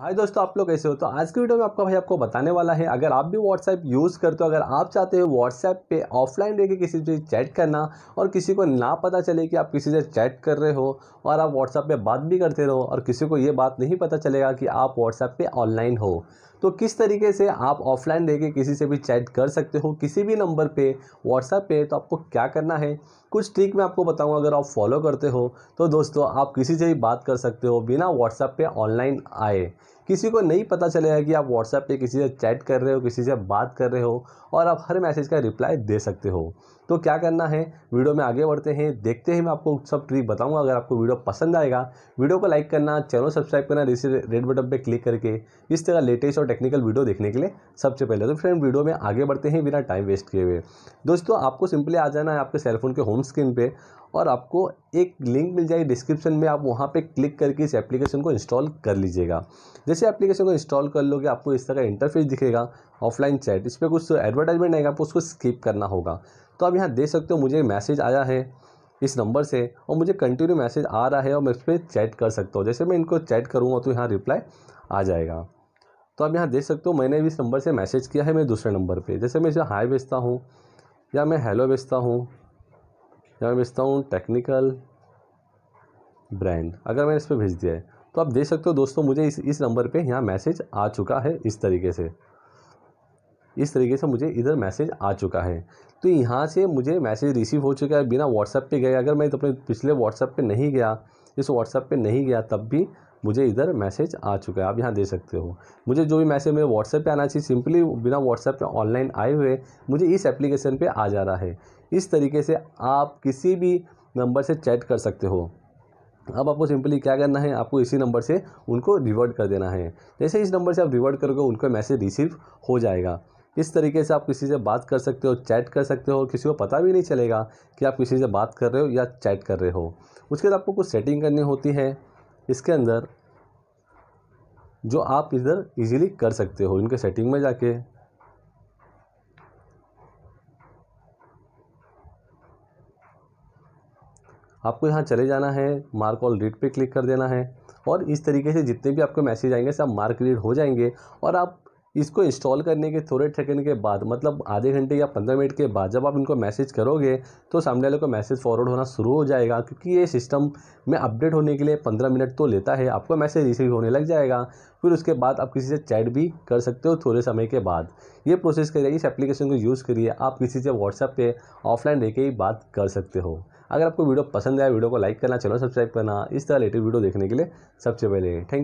हाय दोस्तों आप लोग कैसे हो तो आज की वीडियो में आपका भाई आपको बताने वाला है अगर आप भी व्हाट्सएप यूज़ करते हो अगर आप चाहते हो व्हाट्सएप पे ऑफलाइन रह किसी से चैट करना और किसी को ना पता चले कि आप किसी से चैट कर रहे हो और आप व्हाट्सएप पे बात भी करते रहो और किसी को ये बात नहीं पता चलेगा कि आप व्हाट्सएप पर ऑनलाइन हो तो किस तरीके से आप ऑफलाइन देके किसी से भी चैट कर सकते हो किसी भी नंबर पे व्हाट्सएप पे तो आपको क्या करना है कुछ ट्रिक मैं आपको बताऊंगा अगर आप फॉलो करते हो तो दोस्तों आप किसी से भी बात कर सकते हो बिना व्हाट्सएप पे ऑनलाइन आए किसी को नहीं पता चलेगा कि आप व्हाट्सएप पे किसी से चैट कर रहे हो किसी से बात कर रहे हो और आप हर मैसेज का रिप्लाई दे सकते हो तो क्या करना है वीडियो में आगे बढ़ते हैं देखते हैं मैं आपको सब ट्रिक बताऊंगा अगर आपको वीडियो पसंद आएगा वीडियो को लाइक करना चैनल सब्सक्राइब करना इसी रेड बटन पर क्लिक करके इस तरह लेटेस्ट और टेक्निकल वीडियो देखने के लिए सबसे पहले तो फ्रेंड वीडियो में आगे बढ़ते हैं बिना टाइम वेस्ट किए हुए दोस्तों आपको सिंपली आ जाना है आपके सेलफोन के होम स्क्रीन पर और आपको एक लिंक मिल जाएगी डिस्क्रिप्शन में आप वहाँ पे क्लिक करके इस एप्लीकेशन को इंस्टॉल कर लीजिएगा जैसे एप्लीकेशन को इंस्टॉल कर लोगे आपको इस तरह का इंटरफेस दिखेगा ऑफलाइन चैट इस पर कुछ एडवर्टाइजमेंट आएगा आपको उसको स्किप करना होगा तो आप यहाँ देख सकते हो मुझे मैसेज आया है इस नंबर से और मुझे कंटिन्यू मैसेज आ रहा है और मैं इस पर चैट कर सकता हूँ जैसे मैं इनको चैट करूँगा तो यहाँ रिप्लाई आ जाएगा तो आप यहाँ देख सकते हो मैंने भी इस नंबर से मैसेज किया है मेरे दूसरे नंबर पे जैसे मैं इसे हाई बेचता हूँ या मैं हेलो बेचता हूँ मैं भेजता हूँ टेक्निकल ब्रांड अगर मैंने इस पर भेज दिया है तो आप देख सकते हो दोस्तों मुझे इस इस नंबर पे यहाँ मैसेज आ चुका है इस तरीके से इस तरीके से मुझे इधर मैसेज आ चुका है तो यहाँ से मुझे मैसेज रिसीव हो चुका है बिना व्हाट्सएप पे गए अगर मैं तो अपने पिछले व्हाट्सएप पे नहीं गया इस व्हाट्सएप पे नहीं गया तब भी मुझे इधर मैसेज आ चुका है आप यहाँ दे सकते हो मुझे जो भी मैसेज मेरे व्हाट्सएप पे आना चाहिए सिंपली बिना व्हाट्सएप पे ऑनलाइन आए हुए मुझे इस एप्लीकेशन पे आ जा रहा है इस तरीके से आप किसी भी नंबर से चैट कर सकते हो अब आपको सिंपली क्या करना है आपको इसी नंबर से उनको रिवर्ट कर देना है जैसे इस नंबर से आप रिवर्ट करोगे उनका मैसेज रिसीव हो जाएगा इस तरीके से आप किसी से बात कर सकते हो चैट कर सकते हो और किसी को पता भी नहीं चलेगा कि आप किसी से बात कर रहे हो या चैट कर रहे हो उसके बाद आपको कुछ सेटिंग करनी होती है इसके अंदर जो आप इधर इजीली कर सकते हो इनके सेटिंग में जाके आपको यहाँ चले जाना है मार्क ऑल रीड पे क्लिक कर देना है और इस तरीके से जितने भी आपके मैसेज आएंगे सब मार्क रीड हो जाएंगे और आप इसको इंस्टॉल करने के थोड़े सेकंड के बाद मतलब आधे घंटे या पंद्रह मिनट के बाद जब आप इनको मैसेज करोगे तो सामने वाले को मैसेज फॉरवर्ड होना शुरू हो जाएगा क्योंकि ये सिस्टम में अपडेट होने के लिए पंद्रह मिनट तो लेता है आपको मैसेज रिसीव होने लग जाएगा फिर उसके बाद आप किसी से चैट भी कर सकते हो थोड़े समय के बाद ये प्रोसेस करिए इस एप्लीकेशन को यूज़ करिए आप किसी से व्हाट्सएप पर ऑफलाइन रह ही बात कर सकते हो अगर आपको वीडियो पसंद आया वीडियो को लाइक करना चैनल सब्सक्राइब करना इस तरह लेटेस्ट वीडियो देखने के लिए सबसे पहले थैंक